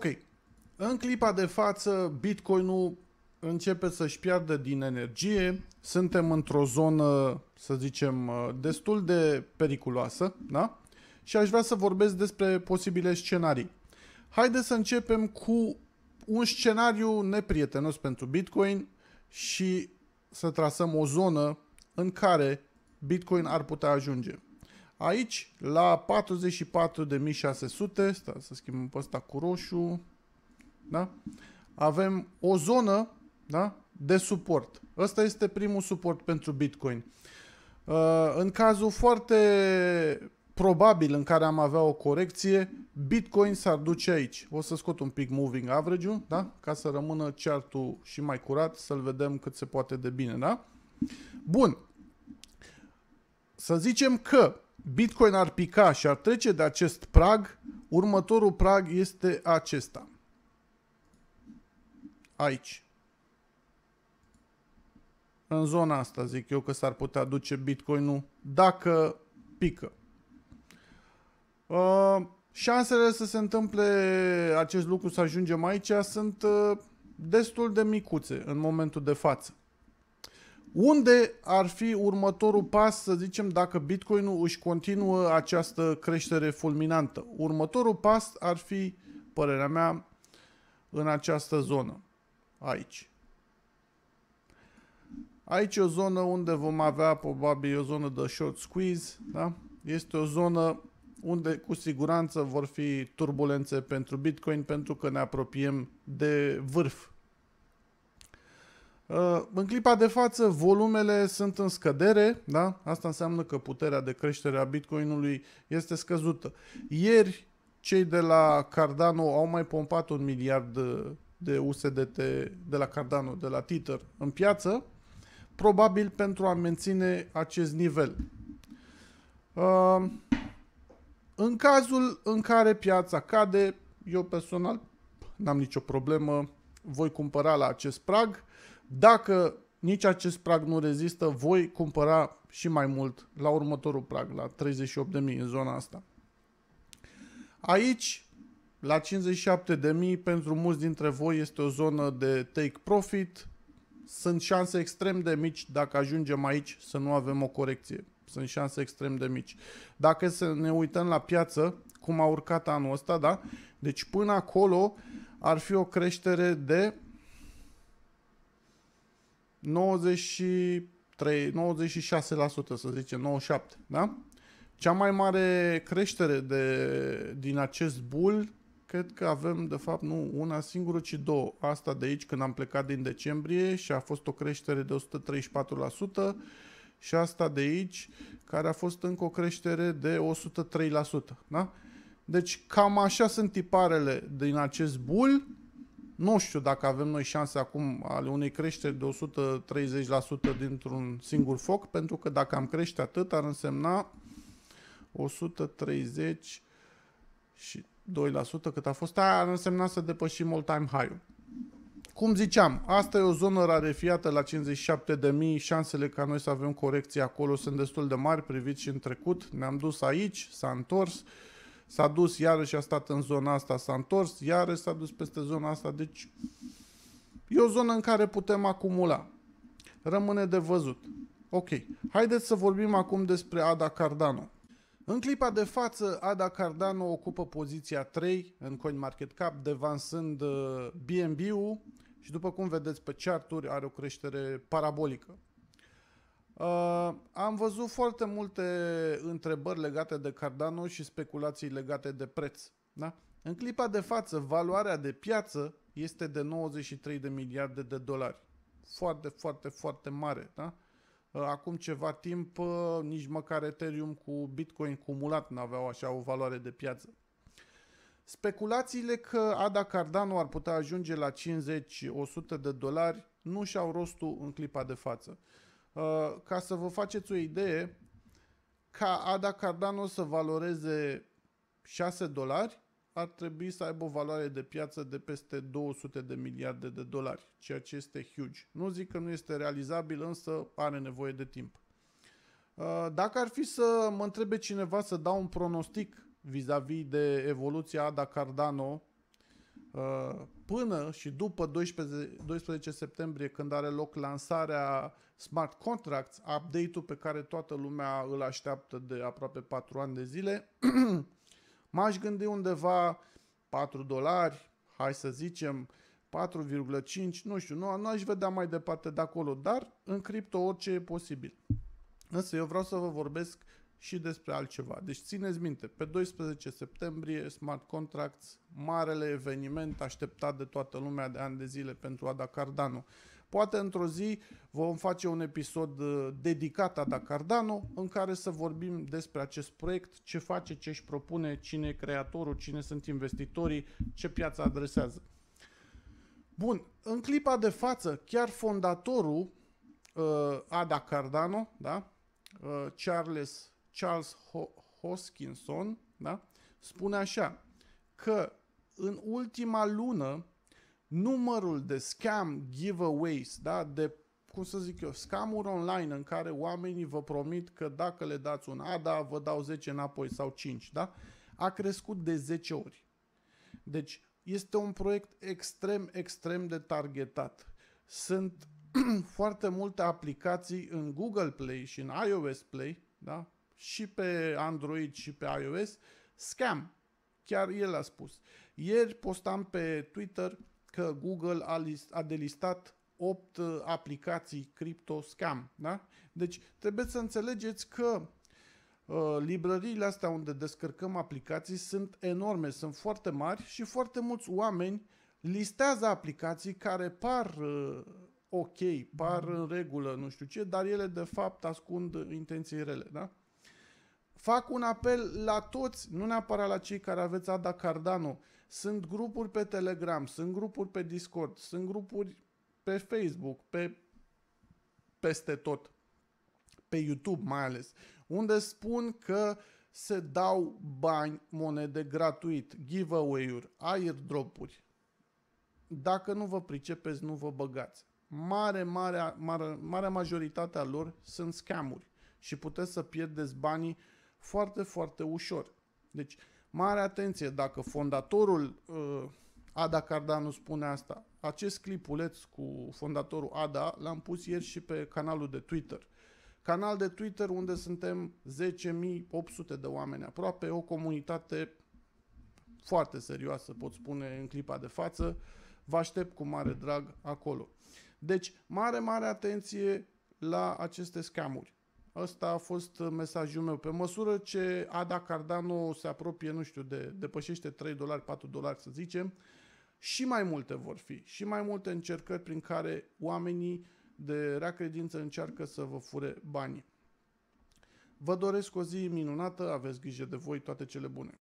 Ok, în clipa de față, Bitcoin Bitcoin-ul începe să-și piardă din energie, suntem într-o zonă, să zicem, uh, destul de periculoasă, da? Și aș vrea să vorbesc despre posibile scenarii. Haideți să începem cu un scenariu neprietenos pentru Bitcoin și să trasăm o zonă în care Bitcoin ar putea ajunge. Aici, la 44.600, stai să schimbăm pe ăsta cu roșu, da? avem o zonă da? de suport. Ăsta este primul suport pentru Bitcoin. Uh, în cazul foarte probabil în care am avea o corecție, Bitcoin s-ar duce aici. O să scot un pic moving average-ul, da? ca să rămână chart-ul și mai curat, să-l vedem cât se poate de bine. Da? Bun. Să zicem că Bitcoin ar pica și ar trece de acest prag, următorul prag este acesta. Aici. În zona asta zic eu că s-ar putea duce Bitcoinul dacă pică. Uh, șansele să se întâmple acest lucru, să ajungem aici, sunt uh, destul de micuțe în momentul de față. Unde ar fi următorul pas, să zicem, dacă Bitcoinul își continuă această creștere fulminantă? Următorul pas ar fi, părerea mea, în această zonă, aici. Aici e o zonă unde vom avea probabil o zonă de short squeeze, da? Este o zonă unde cu siguranță vor fi turbulențe pentru Bitcoin pentru că ne apropiem de vârf în clipa de față, volumele sunt în scădere, da? Asta înseamnă că puterea de creștere a Bitcoinului este scăzută. Ieri, cei de la Cardano au mai pompat un miliard de USDT de la Cardano, de la Tether, în piață, probabil pentru a menține acest nivel. În cazul în care piața cade, eu personal n-am nicio problemă, voi cumpăra la acest prag – dacă nici acest prag nu rezistă, voi cumpăra și mai mult la următorul prag, la 38.000 în zona asta. Aici, la 57.000, pentru mulți dintre voi este o zonă de take profit. Sunt șanse extrem de mici dacă ajungem aici să nu avem o corecție. Sunt șanse extrem de mici. Dacă să ne uităm la piață, cum a urcat anul ăsta, da? Deci până acolo ar fi o creștere de 93, 96%, să zicem, 97%, da? Cea mai mare creștere de, din acest bull, cred că avem, de fapt, nu una singură, ci două. Asta de aici, când am plecat din decembrie și a fost o creștere de 134%, și asta de aici, care a fost încă o creștere de 103%. Da? Deci cam așa sunt tiparele din acest bull nu știu dacă avem noi șanse acum ale unei creșteri de 130% dintr-un singur foc, pentru că dacă am crește atât, ar însemna 130 și 2% cât a fost, aia ar însemna să depășim all-time high-ul. Cum ziceam, asta e o zonă rarefiată la 57.000, șansele ca noi să avem corecții acolo sunt destul de mari, privit și în trecut, ne-am dus aici, s-a întors, uh, s-a dus iarăși a stat în zona asta, s-a întors, iarăși s-a dus peste zona asta. Deci e o zonă în care putem acumula. Rămâne de văzut. Ok, haideți să vorbim acum despre Ada Cardano. În clipa de față, Ada Cardano ocupă poziția 3 în CoinMarketCap, devansând uh, BNB-ul și după cum vedeți pe charturi are o creștere parabolică. Uh, am văzut foarte multe întrebări legate de Cardano și speculații legate de preț. Da? În clipa de față, valoarea de piață este de 93 de miliarde de dolari. Foarte, foarte, foarte mare. Da? Uh, acum ceva timp, uh, nici măcar Ethereum cu Bitcoin cumulat n-aveau așa o valoare de piață. Speculațiile că ADA Cardano ar putea ajunge la 50-100 de dolari nu și-au rostul în clipa de față. Uh, Uh, ca să vă faceți o idee, ca ADA Cardano să valoreze 6 dolari, ar trebui să aibă o valoare de piață de peste 200 de miliarde de dolari, ceea ce este huge. Nu zic că nu este realizabil, însă are nevoie de timp. Uh, dacă ar fi să mă întrebe cineva să dau un pronostic vis-a-vis -vis de evoluția ADA Cardano Uh, până și după 12, 12 septembrie când are loc lansarea smart contracts, update-ul pe care toată lumea îl așteaptă de aproape 4 ani de zile, m-aș gândi undeva 4 dolari, hai să zicem 4,5, nu știu, nu, nu aș vedea mai departe de acolo, dar în cripto orice e posibil. Însă eu vreau să vă vorbesc și despre altceva. Deci țineți minte, pe 12 septembrie Smart Contracts, marele eveniment așteptat de toată lumea de ani de zile pentru Ada Cardano. Poate într-o zi vom face un episod uh, dedicat Ada Cardano în care să vorbim despre acest proiect, ce face, ce își propune, cine e creatorul, cine sunt investitorii, ce piață adresează. Bun, în clipa de față, chiar fondatorul uh, Ada Cardano, da? Uh, Charles Charles Hoskinson, da? spune așa, că în ultima lună numărul de scam giveaways, da? de cum să zic eu, scamuri online în care oamenii vă promit că dacă le dați un ADA, vă dau 10 înapoi sau 5, da? A crescut de 10 ori. Deci, este un proiect extrem, extrem de targetat. Sunt foarte multe aplicații în Google Play și în iOS Play, da? și pe Android și pe iOS, scam. Chiar el a spus. Ieri postam pe Twitter că Google a, list, a delistat 8 uh, aplicații cripto scam. Da? Deci trebuie să înțelegeți că uh, librăriile astea unde descărcăm aplicații sunt enorme, sunt foarte mari și foarte mulți oameni listează aplicații care par uh, ok, par în regulă, nu știu ce, dar ele de fapt ascund intenții rele. Da? fac un apel la toți, nu neapărat la cei care aveți Ada Cardano. Sunt grupuri pe Telegram, sunt grupuri pe Discord, sunt grupuri pe Facebook, pe peste tot, pe YouTube mai ales, unde spun că se dau bani, monede gratuit, giveaway-uri, airdrop-uri. Dacă nu vă pricepeți, nu vă băgați. Mare, mare, mare, mare majoritatea lor sunt scamuri și puteți să pierdeți banii foarte, foarte ușor. Deci, mare atenție, dacă fondatorul uh, Ada Cardanu spune asta, acest clipuleț cu fondatorul Ada l-am pus ieri și pe canalul de Twitter. Canal de Twitter unde suntem 10.800 de oameni aproape, o comunitate foarte serioasă, pot spune, în clipa de față. Vă aștept cu mare drag acolo. Deci, mare, mare atenție la aceste scamuri. Ăsta a fost uh, mesajul meu. Pe măsură ce ADA Cardano se apropie, nu știu, de, depășește 3 dolari, 4 dolari să zicem, și mai multe vor fi, și mai multe încercări prin care oamenii de rea credință încearcă să vă fure banii. Vă doresc o zi minunată, aveți grijă de voi, toate cele bune!